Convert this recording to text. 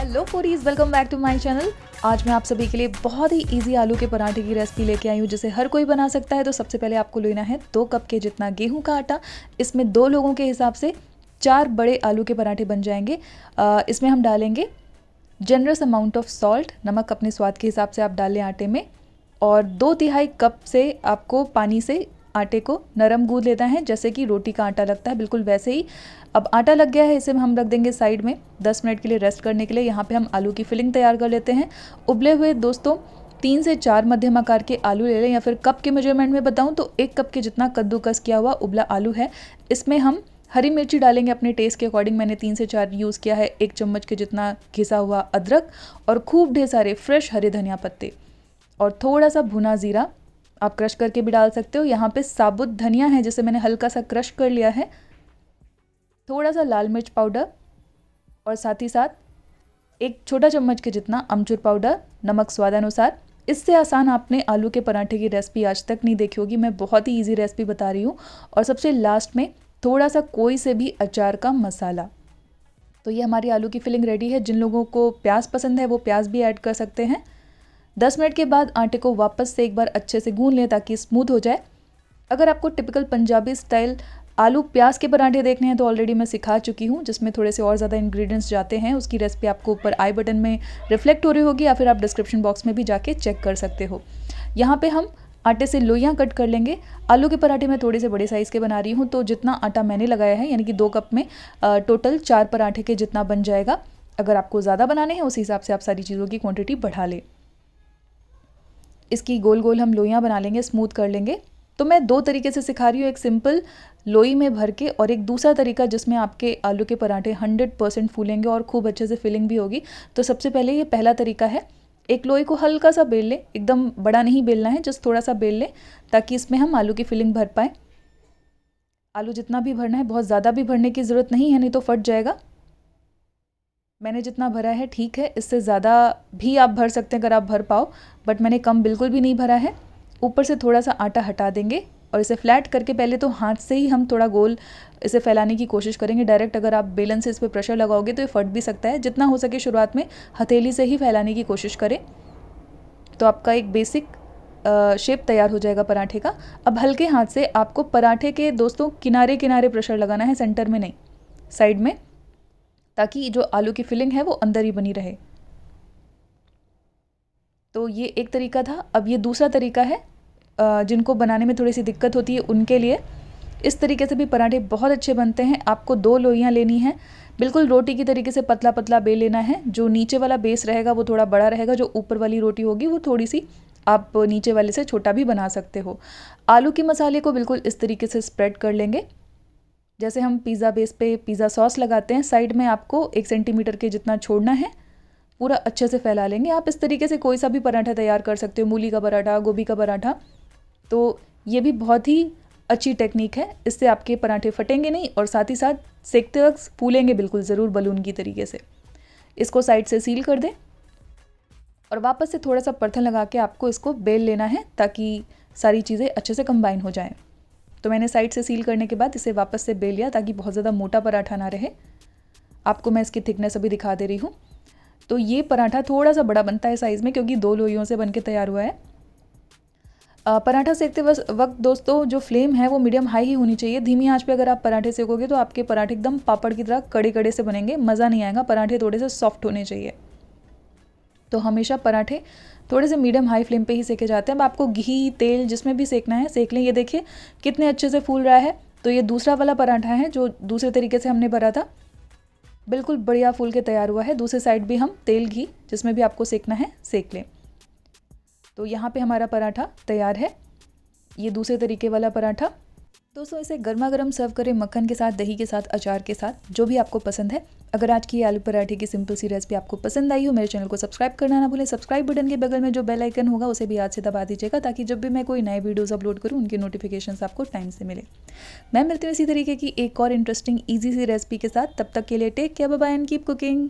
hello फोरीज welcome back to my channel आज मैं आप सभी के लिए बहुत ही इजी आलू के पराठे की रेसिपी लेके आई हूँ जिसे हर कोई बना सकता है तो सबसे पहले आपको लेना है दो कप के जितना गेहूं का आटा इसमें दो लोगों के हिसाब से चार बड़े आलू के पराठे बन जाएंगे आ, इसमें हम डालेंगे जनरस अमाउंट ऑफ सॉल्ट नमक अपने स्वाद के हिसाब से आप डालें आटे में और दो तिहाई कप से आपको पानी से आटे को नरम गूंद लेना है जैसे कि रोटी का आटा लगता है बिल्कुल वैसे ही अब आटा लग गया है इसे हम रख देंगे साइड में 10 मिनट के लिए रेस्ट करने के लिए यहाँ पे हम आलू की फिलिंग तैयार कर लेते हैं उबले हुए दोस्तों तीन से चार मध्यम आकार के आलू ले लें या फिर कप के मेजरमेंट में बताऊँ तो एक कप के जितना कद्दूकस किया हुआ उबला आलू है इसमें हम हरी मिर्ची डालेंगे अपने टेस्ट के अकॉर्डिंग मैंने तीन से चार यूज़ किया है एक चम्मच के जितना घिसा हुआ अदरक और खूब ढेर सारे फ्रेश हरे धनिया पत्ते और थोड़ा सा भुना ज़ीरा आप क्रश करके भी डाल सकते हो यहाँ पे साबुत धनिया है जिसे मैंने हल्का सा क्रश कर लिया है थोड़ा सा लाल मिर्च पाउडर और साथ ही साथ एक छोटा चम्मच के जितना अमचूर पाउडर नमक स्वादानुसार इससे आसान आपने आलू के पराठे की रेसिपी आज तक नहीं देखी होगी मैं बहुत ही इजी रेसिपी बता रही हूँ और सबसे लास्ट में थोड़ा सा कोई से भी अचार का मसाला तो ये हमारी आलू की फिलिंग रेडी है जिन लोगों को प्याज पसंद है वो प्याज भी ऐड कर सकते हैं 10 मिनट के बाद आटे को वापस से एक बार अच्छे से गून लें ताकि स्मूथ हो जाए अगर आपको टिपिकल पंजाबी स्टाइल आलू प्याज के पराठे देखने हैं तो ऑलरेडी मैं सिखा चुकी हूँ जिसमें थोड़े से और ज़्यादा इंग्रेडिएंट्स जाते हैं उसकी रेसिपी आपको ऊपर आई बटन में रिफ्लेक्ट हो रही होगी या फिर आप डिस्क्रिप्शन बॉक्स में भी जाके चेक कर सकते हो यहाँ पे हम आटे से लोइयाँ कट कर लेंगे आलू के पराठे मैं थोड़े से बड़े साइज़ के बना रही हूँ तो जितना आटा मैंने लगाया है यानी कि दो कप में टोटल चार पराठे के जितना बन जाएगा अगर आपको ज़्यादा बनाने हैं उस हिसाब से आप सारी चीज़ों की क्वान्टिटी बढ़ा लें इसकी गोल गोल हम लोइयाँ बना लेंगे स्मूथ कर लेंगे तो मैं दो तरीके से सिखा रही हूँ एक सिंपल लोई में भर के और एक दूसरा तरीका जिसमें आपके आलू के पराठे 100 परसेंट फूलेंगे और खूब अच्छे से फिलिंग भी होगी तो सबसे पहले ये पहला तरीका है एक लोई को हल्का सा बेल लें एकदम बड़ा नहीं बेलना है जस्ट थोड़ा सा बेल लें ताकि इसमें हम आलू की फिलिंग भर पाएँ आलू जितना भी भरना है बहुत ज़्यादा भी भरने की ज़रूरत नहीं है नहीं तो फट जाएगा मैंने जितना भरा है ठीक है इससे ज़्यादा भी आप भर सकते हैं अगर आप भर पाओ बट मैंने कम बिल्कुल भी नहीं भरा है ऊपर से थोड़ा सा आटा हटा देंगे और इसे फ्लैट करके पहले तो हाथ से ही हम थोड़ा गोल इसे फैलाने की कोशिश करेंगे डायरेक्ट अगर आप बेलन से इस पर प्रेशर लगाओगे तो ये फट भी सकता है जितना हो सके शुरुआत में हथेली से ही फैलाने की कोशिश करें तो आपका एक बेसिक शेप तैयार हो जाएगा पराठे का अब हल्के हाथ से आपको पराठे के दोस्तों किनारे किनारे प्रेशर लगाना है सेंटर में नहीं साइड में ताकि जो आलू की फिलिंग है वो अंदर ही बनी रहे तो ये एक तरीका था अब ये दूसरा तरीका है जिनको बनाने में थोड़ी सी दिक्कत होती है उनके लिए इस तरीके से भी पराठे बहुत अच्छे बनते हैं आपको दो लोइयाँ लेनी हैं बिल्कुल रोटी की तरीके से पतला पतला बेल लेना है जो नीचे वाला बेस रहेगा वो थोड़ा बड़ा रहेगा जो ऊपर वाली रोटी होगी वो थोड़ी सी आप नीचे वाले से छोटा भी बना सकते हो आलू के मसाले को बिल्कुल इस तरीके से स्प्रेड कर लेंगे जैसे हम पिज़्ज़ा बेस पे पिज़्ज़ा सॉस लगाते हैं साइड में आपको एक सेंटीमीटर के जितना छोड़ना है पूरा अच्छे से फैला लेंगे आप इस तरीके से कोई सा भी पराठा तैयार कर सकते हो मूली का पराठा गोभी का पराठा तो ये भी बहुत ही अच्छी टेक्निक है इससे आपके पराठे फटेंगे नहीं और साथ ही साथ सेकते वक्त फूलेंगे बिल्कुल ज़रूर बलून की तरीके से इसको साइड से सील कर दें और वापस से थोड़ा सा परथन लगा के आपको इसको बेल लेना है ताकि सारी चीज़ें अच्छे से कंबाइन हो जाएँ तो मैंने साइड से सील करने के बाद इसे वापस से बेल लिया ताकि बहुत ज़्यादा मोटा पराठा ना रहे आपको मैं इसकी थिकनेस अभी दिखा दे रही हूँ तो ये पराठा थोड़ा सा बड़ा बनता है साइज़ में क्योंकि दो लोहियों से बन के तैयार हुआ है पराठा सेकते वक्त दोस्तों जो फ्लेम है वो मीडियम हाई ही होनी चाहिए धीमी आंच पे अगर आप पराठे सेकोगे तो आपके पराठे एकदम पापड़ की तरह कड़े कड़े से बनेंगे मज़ा नहीं आएगा पराठे थोड़े से सॉफ्ट होने चाहिए तो हमेशा पराठे थोड़े से मीडियम हाई फ्लेम पे ही सेके जाते हैं अब आपको घी तेल जिसमें भी सेकना है सेक लें ये देखिए कितने अच्छे से फूल रहा है तो ये दूसरा वाला पराठा है जो दूसरे तरीके से हमने भरा था बिल्कुल बढ़िया फूल के तैयार हुआ है दूसरे साइड भी हम तेल घी जिसमें भी आपको सेकना है सेक लें तो यहाँ पर हमारा पराठा तैयार है ये दूसरे तरीके वाला पराठा दोस्तों इसे गर्मा गर्म सर्व करें मक्खन के साथ दही के साथ अचार के साथ जो भी आपको पसंद है अगर आज की आलू पराठे की सिंपल सी रेसिपी आपको पसंद आई हो मेरे चैनल को सब्सक्राइब करना ना भूलें सब्सक्राइब बटन के बगल में जो बेल आइकन होगा उसे भी आज से दबा दीजिएगा ताकि जब भी मैं कोई नए वीडियोज़ अपलोड करूँ उनकी नोटिफिकेशन आपको टाइम से मिले मैं मिलती हूँ इसी तरीके की एक और इंटरेस्टिंग ईजी सी रेसिपी के साथ तब तक के लिए take care bye and keep cooking